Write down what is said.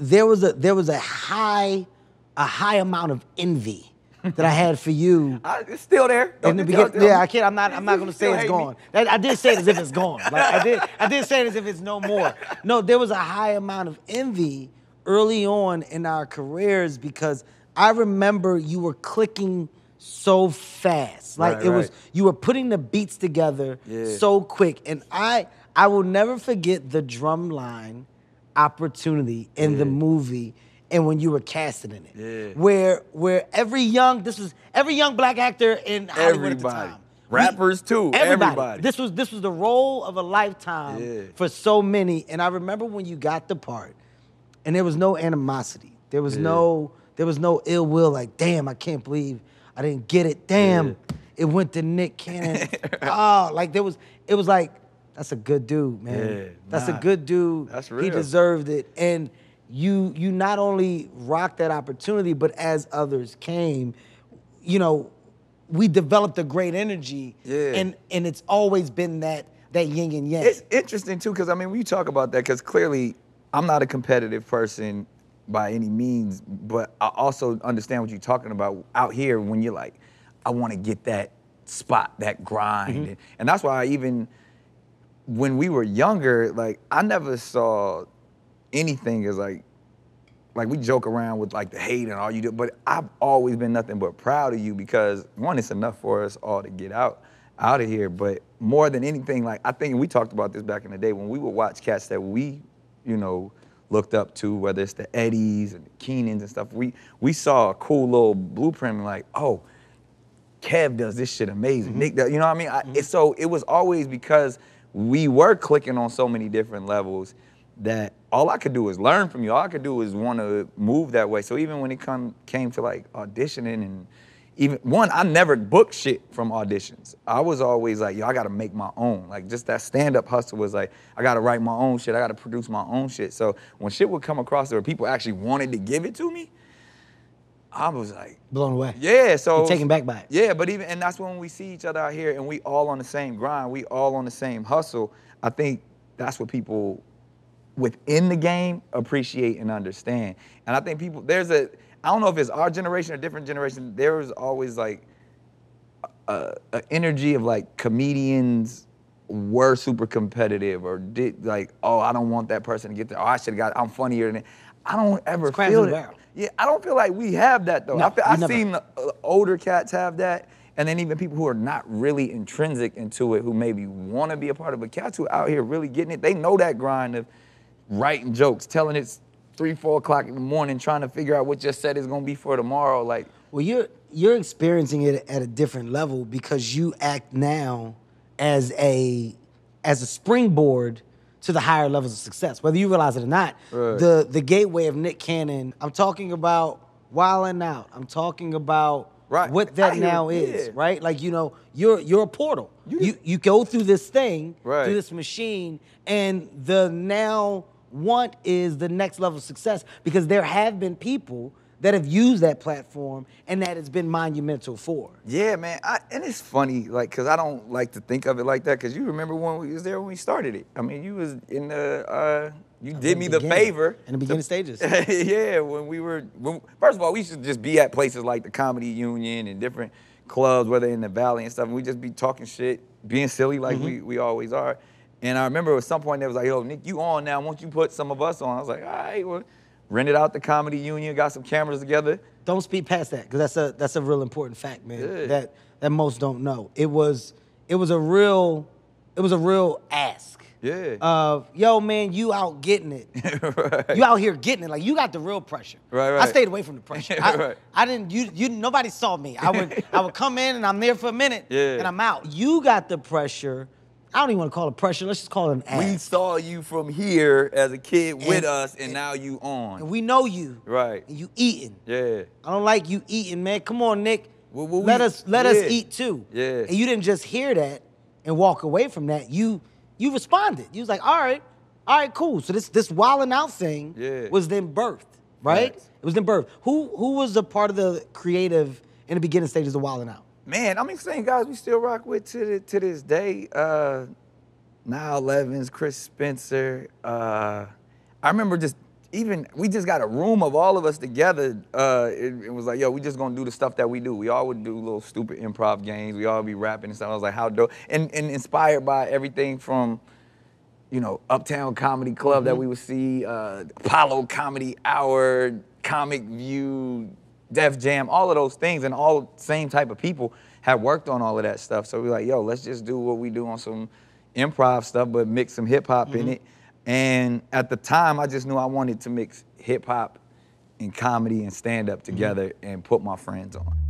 there was a there was a high a high amount of envy that I had for you. Uh, it's still there. in the tell, yeah, I can't. I'm not. I'm not gonna say it's gone. That, I did say it as if it's gone. Like I did. I did say it as if it's no more. No, there was a high amount of envy early on in our careers because I remember you were clicking so fast. Like right, it right. was you were putting the beats together yeah. so quick, and I I will never forget the drum line opportunity in yeah. the movie and when you were casting in it. Yeah. Where where every young this was every young black actor in Hollywood everybody. at the time. Rappers we, too. Everybody. everybody. This was this was the role of a lifetime yeah. for so many. And I remember when you got the part and there was no animosity. There was yeah. no there was no ill will like damn I can't believe I didn't get it. Damn. It went to Nick Cannon. oh, like there was it was like that's a good dude, man. Yeah, that's nah, a good dude. That's real. He deserved it. And you you not only rocked that opportunity, but as others came, you know, we developed a great energy. Yeah. And and it's always been that that yin and yang. It's interesting too, because I mean, we talk about that, because clearly I'm not a competitive person by any means, but I also understand what you're talking about out here when you're like, I want to get that spot, that grind. Mm-hmm. And, and that's why I even when we were younger, like I never saw anything as like like we joke around with like the hate and all you do, but I've always been nothing but proud of you because one, it's enough for us all to get out out of here. But more than anything, like I think we talked about this back in the day when we would watch cats that we, you know, looked up to, whether it's the Eddies and the Keenans and stuff. We we saw a cool little blueprint and like, oh, Kev does this shit amazing. Mm-hmm. Nick does, you know what I mean? I, mm-hmm. it, so it was always because we were clicking on so many different levels that all I could do is learn from you. All I could do is want to move that way. So even when it come came to like auditioning and even one, I never booked shit from auditions. I was always like, yo, I gotta make my own. Like just that stand-up hustle was like, I gotta write my own shit, I gotta produce my own shit. So when shit would come across where people actually wanted to give it to me, I was like blown away. Yeah, so You're taken back by it. Yeah, but even and that's when we see each other out here and we all on the same grind, we all on the same hustle. I think that's what people within the game appreciate and understand. And I think people there's a I don't know if it's our generation or different generation. There's always like a, a energy of like comedians were super competitive or did like oh I don't want that person to get there. Oh I should have got I'm funnier than. It. I don't ever feel it. Yeah, I don't feel like we have that though. No, I I've seen uh, older cats have that, and then even people who are not really intrinsic into it, who maybe want to be a part of it. Cats who out here really getting it, they know that grind of writing jokes, telling it's three, four o'clock in the morning, trying to figure out what your set is going to be for tomorrow. Like, well, you're you're experiencing it at a different level because you act now as a as a springboard to the higher levels of success, whether you realize it or not. Right. The the gateway of Nick Cannon. I'm talking about wilding out. I'm talking about right. what that I now hear, is, yeah. right? Like you know, you're you're a portal. You you, you go through this thing, right. through this machine, and the now want is the next level of success because there have been people that have used that platform and that it's been monumental for. Yeah, man. I, and it's funny, like, because I don't like to think of it like that, because you remember when we was there when we started it. I mean, you was in the, uh, you I did me the, the favor. In the beginning to, stages. yeah, when we were, when, first of all, we should just be at places like the Comedy Union and different clubs, whether in the Valley and stuff, and we just be talking shit, being silly like mm-hmm. we, we always are. And I remember at some point they was like, yo, Nick, you on now, won't you put some of us on? I was like, all right, well, rented out the comedy union, got some cameras together. Don't speak past that because that's a that's a real important fact, man. That that most don't know. It was it was a real it was a real ask. Yeah. Of yo, man, you out getting it. right. You out here getting it. Like you got the real pressure. Right, right. I stayed away from the pressure. I, right. I didn't. You, you. Nobody saw me. I would. I would come in and I'm there for a minute. Yeah. And I'm out. You got the pressure I don't even want to call it pressure. Let's just call it an We saw you from here as a kid and, with us, and, and, now you on. And we know you. Right. And you eating. Yeah. I don't like you eating, man. Come on, Nick. Well, well, let we, us let yeah. us eat too. Yeah. And you didn't just hear that and walk away from that. You you responded. You was like, all right, all right, cool. So this this wilding out thing yeah. was then birthed, right? Yes. It was then birthed. Who who was a part of the creative in the beginning stages of wilding out? man, I'm mean, saying guys we still rock with to the, to this day. Uh, Nile Levens, Chris Spencer. Uh, I remember just even we just got a room of all of us together. Uh, it, it, was like, yo, we just gonna do the stuff that we do. We all would do little stupid improv games. We all be rapping and stuff. I was like, how dope, and, and inspired by everything from, you know, Uptown Comedy Club mm -hmm. that mm-hmm. we would see, uh, Apollo Comedy Hour, Comic View, Def Jam, all of those things, and all same type of people had worked on all of that stuff. So we like, yo, let's just do what we do on some improv stuff, but mix some hip hop mm -hmm. in mm-hmm. it. And at the time, I just knew I wanted to mix hip hop and comedy and stand up mm-hmm. together mm -hmm. and put my friends on.